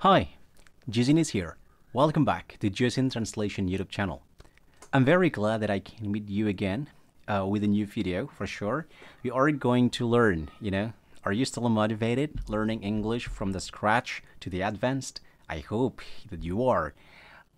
Hi, Jizin is here. Welcome back to Jizin Translation YouTube channel. I'm very glad that I can meet you again uh, with a new video for sure. We are going to learn, you know. Are you still motivated learning English from the scratch to the advanced? I hope that you are.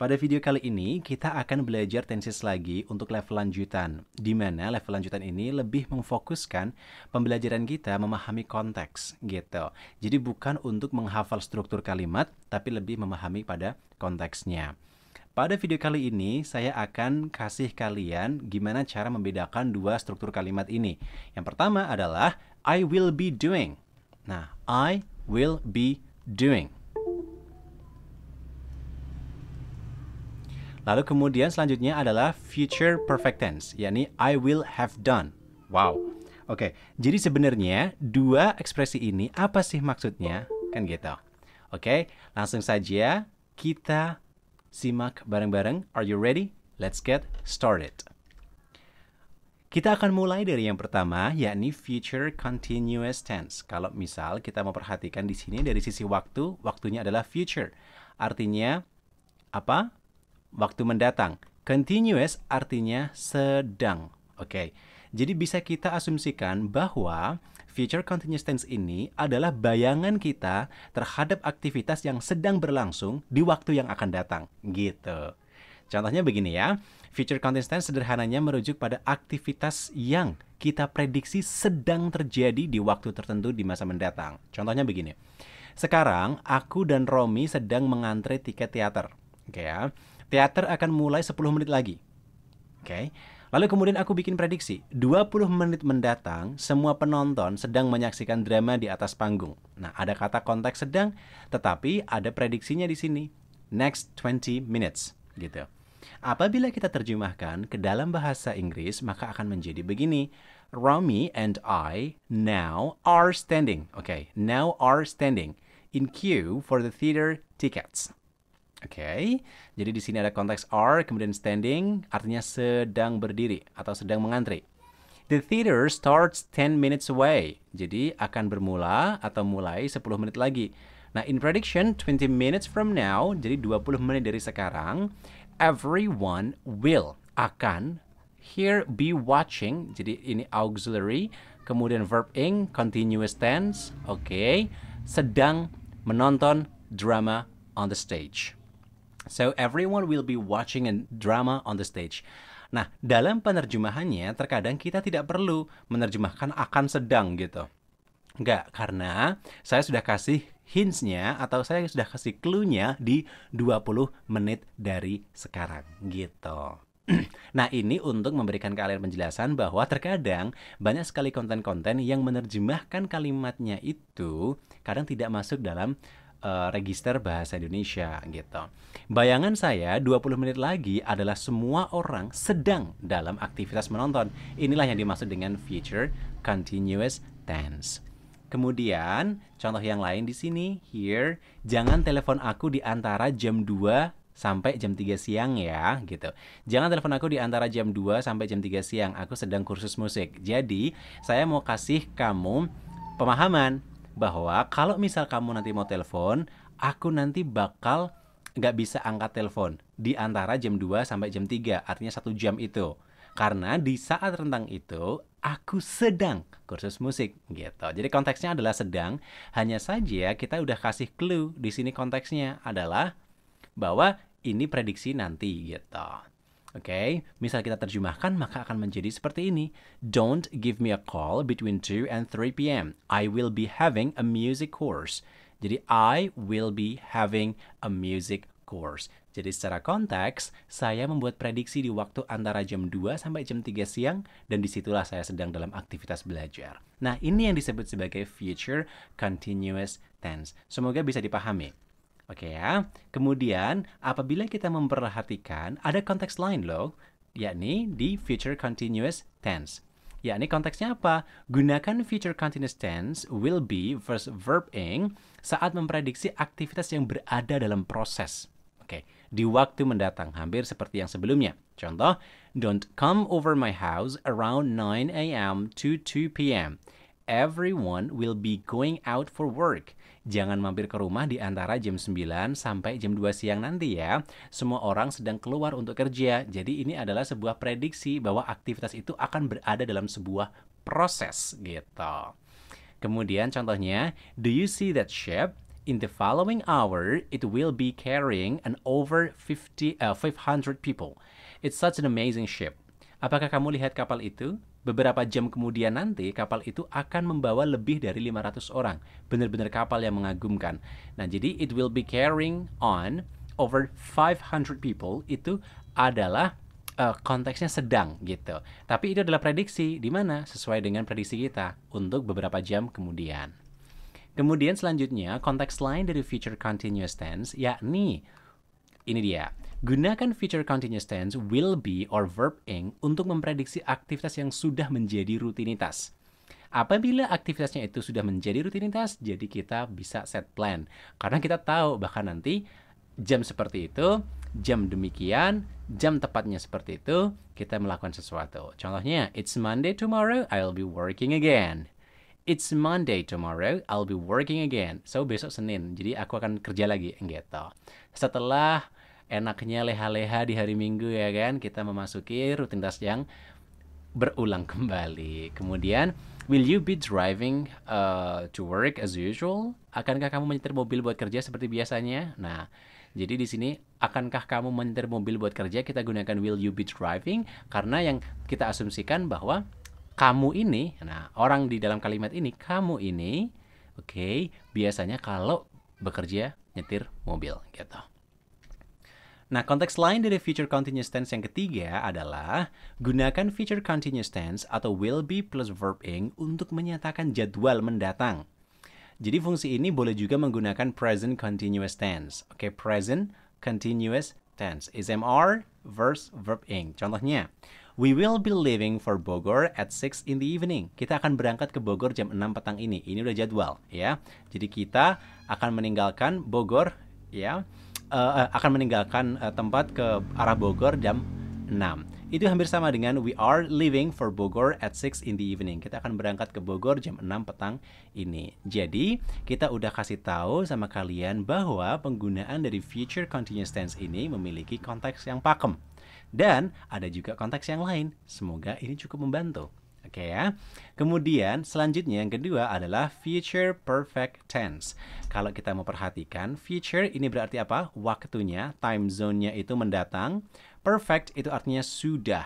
Pada video kali ini, kita akan belajar tenses lagi untuk level lanjutan, di mana level lanjutan ini lebih memfokuskan pembelajaran kita memahami konteks, gitu. Jadi bukan untuk menghafal struktur kalimat, tapi lebih memahami pada konteksnya. Pada video kali ini, saya akan kasih kalian gimana cara membedakan dua struktur kalimat ini. Yang pertama adalah, I will be doing. Nah, I will be doing. Lalu kemudian selanjutnya adalah future perfect tense, yakni I will have done. Wow. Oke, okay. jadi sebenarnya dua ekspresi ini apa sih maksudnya? Kan gitu. Oke, okay. langsung saja kita simak bareng-bareng. Are you ready? Let's get started. Kita akan mulai dari yang pertama, yakni future continuous tense. Kalau misal kita memperhatikan di sini dari sisi waktu, waktunya adalah future. Artinya apa? waktu mendatang. Continuous artinya sedang. Oke. Okay. Jadi bisa kita asumsikan bahwa future continuous tense ini adalah bayangan kita terhadap aktivitas yang sedang berlangsung di waktu yang akan datang. Gitu. Contohnya begini ya. Future continuous tense sederhananya merujuk pada aktivitas yang kita prediksi sedang terjadi di waktu tertentu di masa mendatang. Contohnya begini. Sekarang aku dan Romi sedang mengantre tiket teater. Oke okay ya. Teater akan mulai 10 menit lagi. Oke. Okay? Lalu kemudian aku bikin prediksi, 20 menit mendatang semua penonton sedang menyaksikan drama di atas panggung. Nah, ada kata konteks sedang, tetapi ada prediksinya di sini. Next 20 minutes gitu. Apabila kita terjemahkan ke dalam bahasa Inggris, maka akan menjadi begini. Romy and I now are standing. Oke, okay, now are standing in queue for the theater tickets. Oke, okay. jadi di sini ada konteks are, kemudian standing, artinya sedang berdiri atau sedang mengantri. The theater starts 10 minutes away. Jadi akan bermula atau mulai 10 menit lagi. Nah, in prediction 20 minutes from now, jadi 20 menit dari sekarang, everyone will akan here be watching. Jadi ini auxiliary, kemudian verb ing continuous tense. Oke, okay. sedang menonton drama on the stage. So everyone will be watching a drama on the stage. Nah, dalam penerjemahannya terkadang kita tidak perlu menerjemahkan akan sedang gitu. Enggak, karena saya sudah kasih hintsnya atau saya sudah kasih clue-nya di 20 menit dari sekarang gitu. Nah ini untuk memberikan kalian penjelasan bahwa terkadang banyak sekali konten-konten yang menerjemahkan kalimatnya itu kadang tidak masuk dalam Eh, register bahasa Indonesia gitu. Bayangan saya 20 menit lagi adalah semua orang sedang dalam aktivitas menonton. Inilah yang dimaksud dengan future continuous tense. Kemudian, contoh yang lain di sini, here, jangan telepon aku di antara jam 2 sampai jam 3 siang ya gitu. Jangan telepon aku di antara jam 2 sampai jam 3 siang. Aku sedang kursus musik. Jadi, saya mau kasih kamu pemahaman bahwa kalau misal kamu nanti mau telepon, aku nanti bakal nggak bisa angkat telepon di antara jam 2 sampai jam 3, artinya satu jam itu. Karena di saat rentang itu, aku sedang kursus musik gitu. Jadi konteksnya adalah sedang, hanya saja kita udah kasih clue di sini konteksnya adalah bahwa ini prediksi nanti gitu. Oke, okay? misal kita terjemahkan maka akan menjadi seperti ini. Don't give me a call between 2 and 3 p.m. I will be having a music course. Jadi I will be having a music course. Jadi secara konteks, saya membuat prediksi di waktu antara jam 2 sampai jam 3 siang dan disitulah saya sedang dalam aktivitas belajar. Nah, ini yang disebut sebagai future continuous tense. Semoga bisa dipahami. Oke ya. Kemudian apabila kita memperhatikan ada konteks lain loh, yakni di future continuous tense. Yakni konteksnya apa? Gunakan future continuous tense will be versus verb ing saat memprediksi aktivitas yang berada dalam proses. Oke, di waktu mendatang hampir seperti yang sebelumnya. Contoh, don't come over my house around 9 a.m. to 2 p.m everyone will be going out for work. Jangan mampir ke rumah di antara jam 9 sampai jam 2 siang nanti ya. Semua orang sedang keluar untuk kerja. Jadi ini adalah sebuah prediksi bahwa aktivitas itu akan berada dalam sebuah proses gitu. Kemudian contohnya, do you see that ship? In the following hour, it will be carrying an over 50, uh, 500 people. It's such an amazing ship. Apakah kamu lihat kapal itu? beberapa jam kemudian nanti kapal itu akan membawa lebih dari 500 orang. Benar-benar kapal yang mengagumkan. Nah, jadi it will be carrying on over 500 people itu adalah uh, konteksnya sedang gitu. Tapi itu adalah prediksi di mana sesuai dengan prediksi kita untuk beberapa jam kemudian. Kemudian selanjutnya konteks lain dari future continuous tense yakni ini dia Gunakan feature continuous tense will be or verb ing untuk memprediksi aktivitas yang sudah menjadi rutinitas. Apabila aktivitasnya itu sudah menjadi rutinitas, jadi kita bisa set plan. Karena kita tahu bahkan nanti jam seperti itu, jam demikian, jam tepatnya seperti itu, kita melakukan sesuatu. Contohnya, it's Monday tomorrow, I'll be working again. It's Monday tomorrow, I'll be working again. So besok Senin, jadi aku akan kerja lagi, gitu. Setelah enaknya leha-leha di hari Minggu ya kan. Kita memasuki rutinitas yang berulang kembali. Kemudian, will you be driving uh, to work as usual? Akankah kamu menyetir mobil buat kerja seperti biasanya? Nah, jadi di sini akankah kamu menyetir mobil buat kerja? Kita gunakan will you be driving karena yang kita asumsikan bahwa kamu ini, nah orang di dalam kalimat ini kamu ini, oke, okay, biasanya kalau bekerja nyetir mobil gitu. Nah, konteks lain dari future continuous tense yang ketiga adalah gunakan future continuous tense atau will be plus verb ing untuk menyatakan jadwal mendatang. Jadi fungsi ini boleh juga menggunakan present continuous tense. Oke, okay, present continuous tense. SMR verse verb ing. Contohnya, we will be leaving for Bogor at 6 in the evening. Kita akan berangkat ke Bogor jam 6 petang ini. Ini udah jadwal, ya. Jadi kita akan meninggalkan Bogor, ya uh, akan meninggalkan uh, tempat ke arah Bogor jam 6. Itu hampir sama dengan we are leaving for Bogor at 6 in the evening. Kita akan berangkat ke Bogor jam 6 petang ini. Jadi, kita udah kasih tahu sama kalian bahwa penggunaan dari future continuous tense ini memiliki konteks yang pakem. Dan ada juga konteks yang lain. Semoga ini cukup membantu. Oke ya. Kemudian selanjutnya yang kedua adalah future perfect tense. Kalau kita mau perhatikan, future ini berarti apa? Waktunya, time zone-nya itu mendatang. Perfect itu artinya sudah.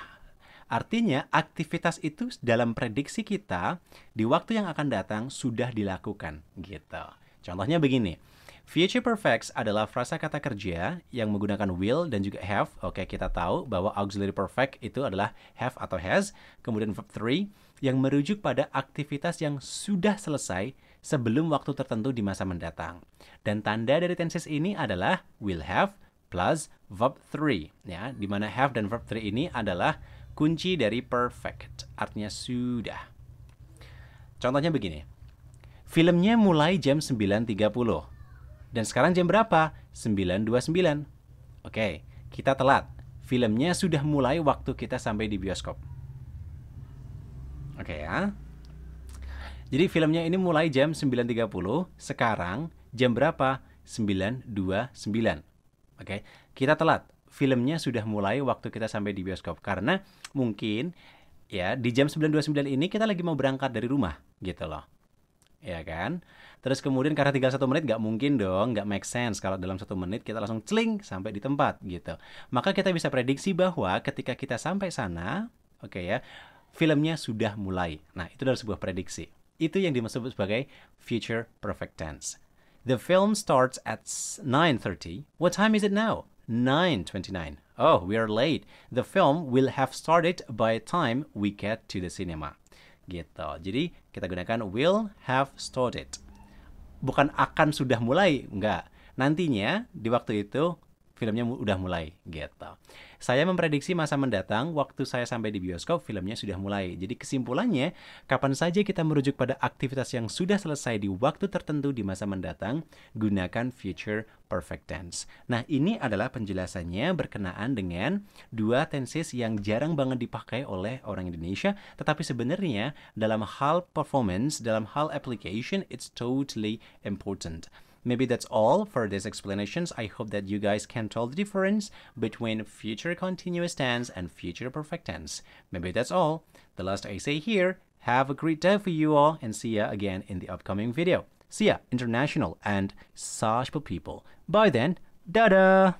Artinya aktivitas itu dalam prediksi kita di waktu yang akan datang sudah dilakukan gitu. Contohnya begini. Future perfects adalah frasa kata kerja yang menggunakan will dan juga have. Oke, kita tahu bahwa auxiliary perfect itu adalah have atau has. Kemudian verb three yang merujuk pada aktivitas yang sudah selesai sebelum waktu tertentu di masa mendatang. Dan tanda dari tenses ini adalah will have plus verb three. ya, di mana have dan verb three ini adalah kunci dari perfect, artinya sudah. Contohnya begini. Filmnya mulai jam 9.30. Dan sekarang jam berapa? 9.29. Oke, kita telat. Filmnya sudah mulai waktu kita sampai di bioskop. Oke ya. Jadi filmnya ini mulai jam 9.30. Sekarang jam berapa? 9.29. Oke, kita telat. Filmnya sudah mulai waktu kita sampai di bioskop karena mungkin ya di jam 9.29 ini kita lagi mau berangkat dari rumah gitu loh ya kan? Terus kemudian karena tinggal satu menit nggak mungkin dong, nggak make sense kalau dalam satu menit kita langsung celing sampai di tempat gitu. Maka kita bisa prediksi bahwa ketika kita sampai sana, oke okay ya, filmnya sudah mulai. Nah itu adalah sebuah prediksi. Itu yang dimaksud sebagai future perfect tense. The film starts at 9.30. What time is it now? 9.29. Oh, we are late. The film will have started by the time we get to the cinema. Gitu. Jadi kita gunakan will have started. Bukan akan sudah mulai, enggak. Nantinya di waktu itu filmnya udah mulai gitu. Saya memprediksi masa mendatang waktu saya sampai di bioskop filmnya sudah mulai. Jadi kesimpulannya, kapan saja kita merujuk pada aktivitas yang sudah selesai di waktu tertentu di masa mendatang, gunakan future perfect tense. Nah, ini adalah penjelasannya berkenaan dengan dua tenses yang jarang banget dipakai oleh orang Indonesia, tetapi sebenarnya dalam hal performance, dalam hal application it's totally important. Maybe that's all for these explanations. I hope that you guys can tell the difference between future continuous tense and future perfect tense. Maybe that's all. The last I say here, have a great day for you all and see ya again in the upcoming video. See ya, international and Sashpa people. Bye then, da-da!